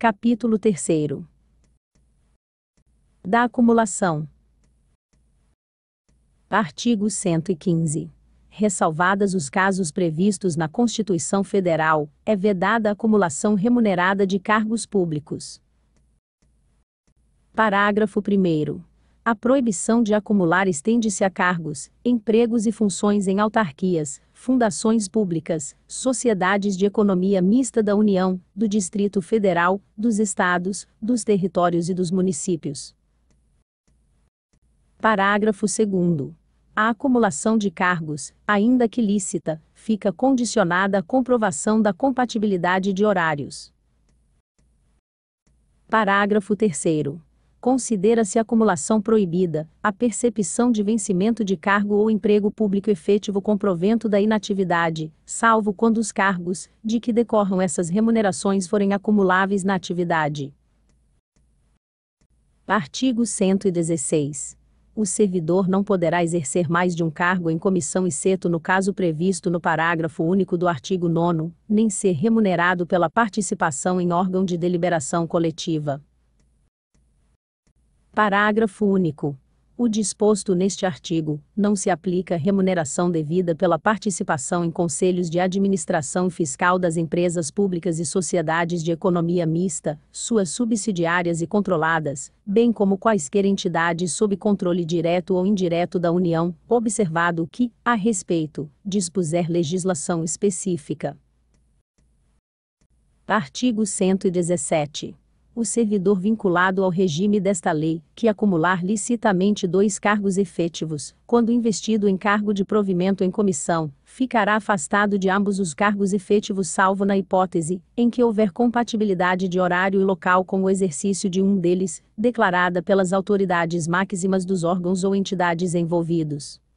Capítulo 3 Da acumulação. Artigo 115. Ressalvadas os casos previstos na Constituição Federal, é vedada a acumulação remunerada de cargos públicos. Parágrafo 1. A proibição de acumular estende-se a cargos, empregos e funções em autarquias, fundações públicas, sociedades de economia mista da União, do Distrito Federal, dos Estados, dos territórios e dos municípios. Parágrafo 2. A acumulação de cargos, ainda que lícita, fica condicionada à comprovação da compatibilidade de horários. Parágrafo 3 considera-se acumulação proibida, a percepção de vencimento de cargo ou emprego público efetivo com provento da inatividade, salvo quando os cargos, de que decorram essas remunerações forem acumuláveis na atividade. Artigo 116. O servidor não poderá exercer mais de um cargo em comissão e no caso previsto no parágrafo único do artigo 9, nem ser remunerado pela participação em órgão de deliberação coletiva. Parágrafo único. O disposto neste artigo não se aplica remuneração devida pela participação em conselhos de administração fiscal das empresas públicas e sociedades de economia mista, suas subsidiárias e controladas, bem como quaisquer entidades sob controle direto ou indireto da União, observado que, a respeito, dispuser legislação específica. Artigo 117 o servidor vinculado ao regime desta lei, que acumular licitamente dois cargos efetivos, quando investido em cargo de provimento em comissão, ficará afastado de ambos os cargos efetivos, salvo na hipótese em que houver compatibilidade de horário e local com o exercício de um deles, declarada pelas autoridades máximas dos órgãos ou entidades envolvidos.